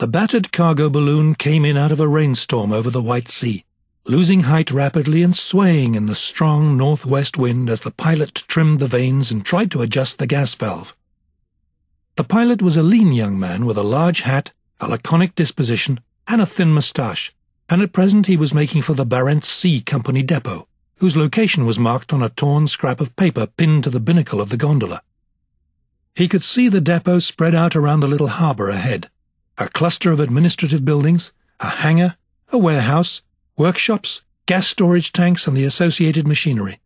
The battered cargo balloon came in out of a rainstorm over the White Sea, losing height rapidly and swaying in the strong northwest wind as the pilot trimmed the vanes and tried to adjust the gas valve. The pilot was a lean young man with a large hat, a laconic disposition, and a thin moustache, and at present he was making for the Barents Sea Company depot, whose location was marked on a torn scrap of paper pinned to the binnacle of the gondola. He could see the depot spread out around the little harbour ahead a cluster of administrative buildings, a hangar, a warehouse, workshops, gas storage tanks, and the associated machinery.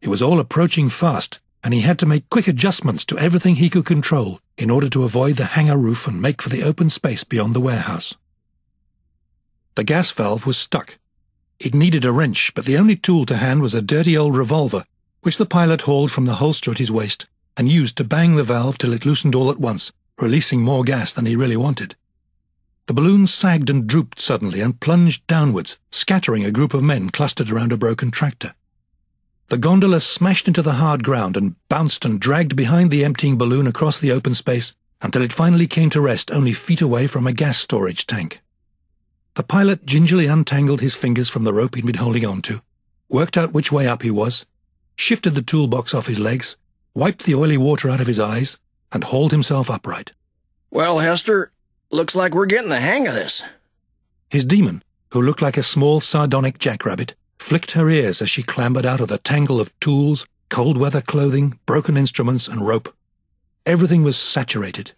It was all approaching fast, and he had to make quick adjustments to everything he could control in order to avoid the hangar roof and make for the open space beyond the warehouse. The gas valve was stuck. It needed a wrench, but the only tool to hand was a dirty old revolver, which the pilot hauled from the holster at his waist and used to bang the valve till it loosened all at once, releasing more gas than he really wanted. The balloon sagged and drooped suddenly and plunged downwards, scattering a group of men clustered around a broken tractor. The gondola smashed into the hard ground and bounced and dragged behind the emptying balloon across the open space until it finally came to rest only feet away from a gas storage tank. The pilot gingerly untangled his fingers from the rope he'd been holding on to, worked out which way up he was, shifted the toolbox off his legs, wiped the oily water out of his eyes, and hauled himself upright. Well, Hester, Looks like we're getting the hang of this. His demon, who looked like a small sardonic jackrabbit, flicked her ears as she clambered out of the tangle of tools, cold weather clothing, broken instruments, and rope. Everything was saturated.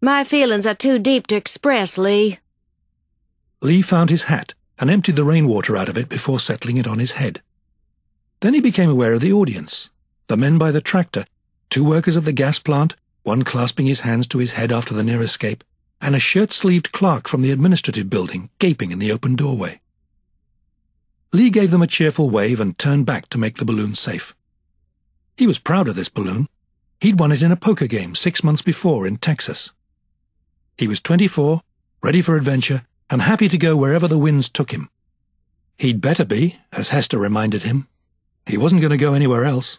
My feelings are too deep to express, Lee. Lee found his hat and emptied the rainwater out of it before settling it on his head. Then he became aware of the audience the men by the tractor, two workers at the gas plant, one clasping his hands to his head after the near escape, and a shirt-sleeved clerk from the administrative building gaping in the open doorway. Lee gave them a cheerful wave and turned back to make the balloon safe. He was proud of this balloon. He'd won it in a poker game six months before in Texas. He was 24, ready for adventure, and happy to go wherever the winds took him. He'd better be, as Hester reminded him. He wasn't going to go anywhere else.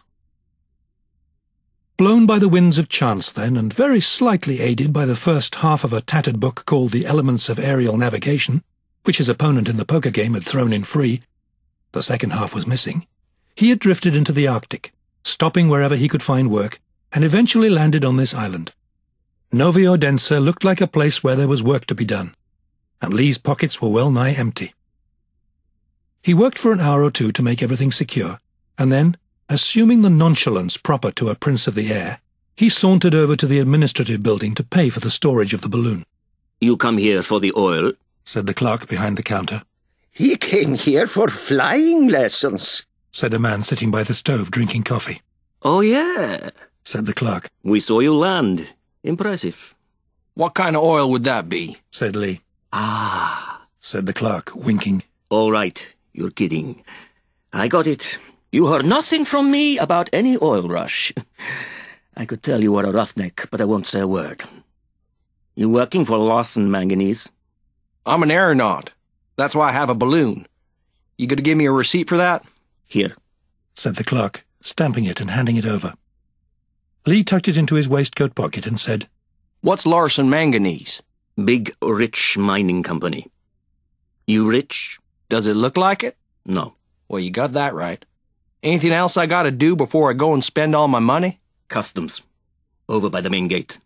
Blown by the winds of chance, then, and very slightly aided by the first half of a tattered book called The Elements of Aerial Navigation, which his opponent in the poker game had thrown in free, the second half was missing, he had drifted into the Arctic, stopping wherever he could find work, and eventually landed on this island. Novi looked like a place where there was work to be done, and Lee's pockets were well nigh empty. He worked for an hour or two to make everything secure, and then, Assuming the nonchalance proper to a prince of the air, he sauntered over to the administrative building to pay for the storage of the balloon. You come here for the oil? said the clerk behind the counter. He came here for flying lessons, said a man sitting by the stove drinking coffee. Oh, yeah, said the clerk. We saw you land. Impressive. What kind of oil would that be? said Lee. Ah, said the clerk, winking. All right, you're kidding. I got it. You heard nothing from me about any oil rush. I could tell you were a roughneck, but I won't say a word. You working for Lawson Manganese? I'm an aeronaut. That's why I have a balloon. You going to give me a receipt for that? Here, said the clerk, stamping it and handing it over. Lee tucked it into his waistcoat pocket and said, What's Larson Manganese? Big, rich mining company. You rich? Does it look like it? No. Well, you got that right. Anything else I gotta do before I go and spend all my money? Customs. Over by the main gate.